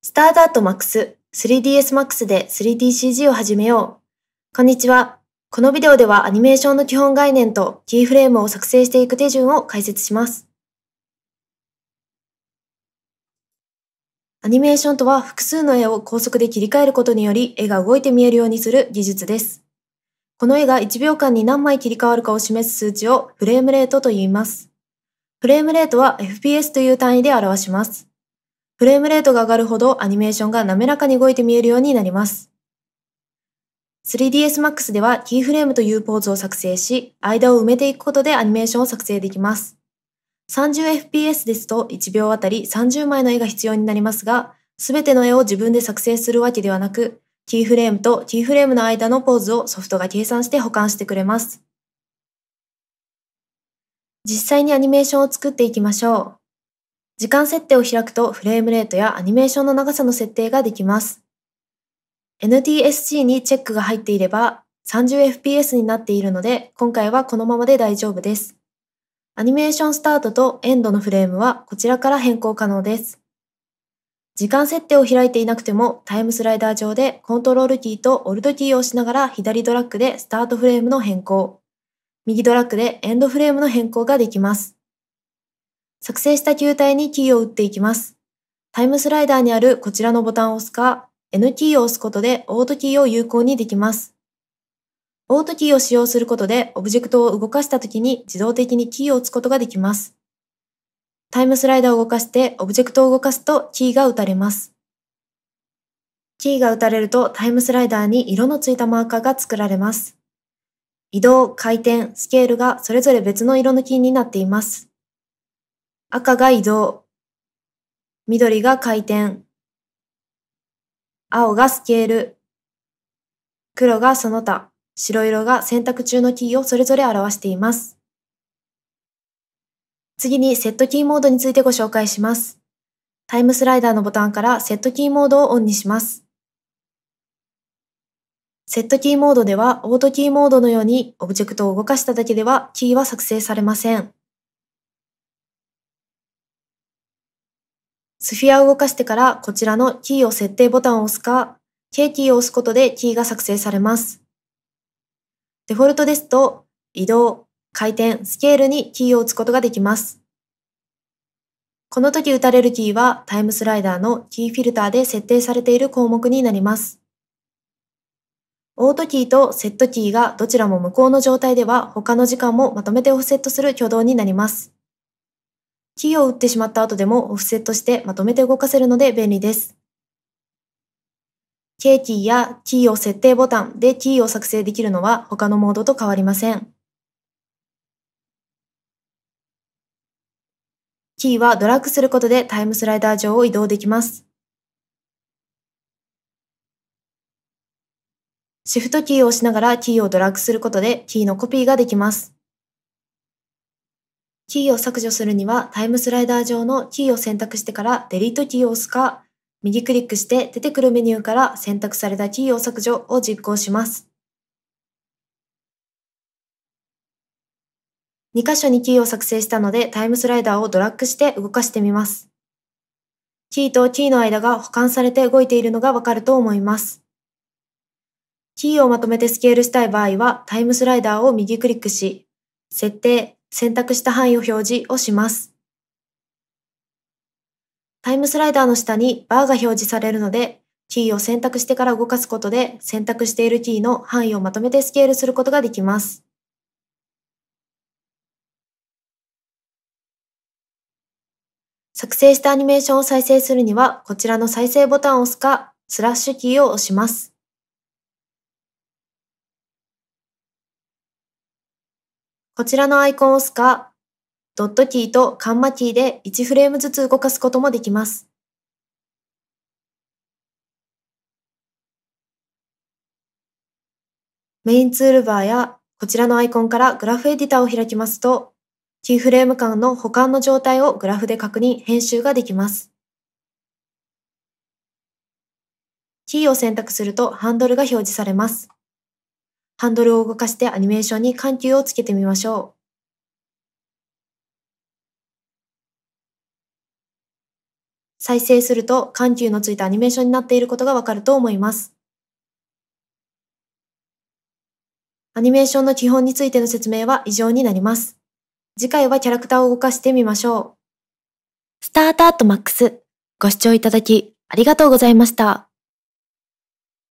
スターダート MAX 3ds Max で 3DCG を始めよう。こんにちは。このビデオではアニメーションの基本概念とキーフレームを作成していく手順を解説します。アニメーションとは複数の絵を高速で切り替えることにより絵が動いて見えるようにする技術です。この絵が1秒間に何枚切り替わるかを示す数値をフレームレートと言います。フレームレートは FPS という単位で表します。フレームレートが上がるほどアニメーションが滑らかに動いて見えるようになります。3ds Max ではキーフレームというポーズを作成し、間を埋めていくことでアニメーションを作成できます。30fps ですと1秒あたり30枚の絵が必要になりますが、すべての絵を自分で作成するわけではなく、キーフレームとキーフレームの間のポーズをソフトが計算して保管してくれます。実際にアニメーションを作っていきましょう。時間設定を開くとフレームレートやアニメーションの長さの設定ができます。NTSC にチェックが入っていれば 30fps になっているので、今回はこのままで大丈夫です。アニメーションスタートとエンドのフレームはこちらから変更可能です。時間設定を開いていなくてもタイムスライダー上でコントロールキーとオルドキーを押しながら左ドラッグでスタートフレームの変更、右ドラッグでエンドフレームの変更ができます。作成した球体にキーを打っていきます。タイムスライダーにあるこちらのボタンを押すか、N キーを押すことでオートキーを有効にできます。オートキーを使用することでオブジェクトを動かした時に自動的にキーを打つことができます。タイムスライダーを動かしてオブジェクトを動かすとキーが打たれます。キーが打たれるとタイムスライダーに色のついたマーカーが作られます。移動、回転、スケールがそれぞれ別の色のキーになっています。赤が移動、緑が回転、青がスケール、黒がその他、白色が選択中のキーをそれぞれ表しています。次にセットキーモードについてご紹介します。タイムスライダーのボタンからセットキーモードをオンにします。セットキーモードではオートキーモードのようにオブジェクトを動かしただけではキーは作成されません。スフィアを動かしてからこちらのキーを設定ボタンを押すか、K キーを押すことでキーが作成されます。デフォルトですと、移動、回転、スケールにキーを打つことができます。この時打たれるキーはタイムスライダーのキーフィルターで設定されている項目になります。オートキーとセットキーがどちらも無効の状態では他の時間もまとめてオフセットする挙動になります。キーを打ってしまった後でもオフセットしてまとめて動かせるので便利です。K キーやキーを設定ボタンでキーを作成できるのは他のモードと変わりません。キーはドラッグすることでタイムスライダー上を移動できます。シフトキーを押しながらキーをドラッグすることでキーのコピーができます。キーを削除するにはタイムスライダー上のキーを選択してからデリートキーを押すか、右クリックして出てくるメニューから選択されたキーを削除を実行します。2箇所にキーを作成したのでタイムスライダーをドラッグして動かしてみます。キーとキーの間が保管されて動いているのがわかると思います。キーをまとめてスケールしたい場合はタイムスライダーを右クリックし、設定、選択した範囲を表示をします。タイムスライダーの下にバーが表示されるので、キーを選択してから動かすことで選択しているキーの範囲をまとめてスケールすることができます。作成したアニメーションを再生するには、こちらの再生ボタンを押すか、スラッシュキーを押します。こちらのアイコンを押すか、ドットキーとカンマキーで1フレームずつ動かすこともできます。メインツールバーやこちらのアイコンからグラフエディターを開きますと、キーフレーム間の保管の状態をグラフで確認、編集ができます。キーを選択するとハンドルが表示されます。ハンドルを動かしてアニメーションに緩急をつけてみましょう。再生すると緩急のついたアニメーションになっていることがわかると思います。アニメーションの基本についての説明は以上になります。次回はキャラクターを動かしてみましょう。スタートアットマックス。ご視聴いただきありがとうございました。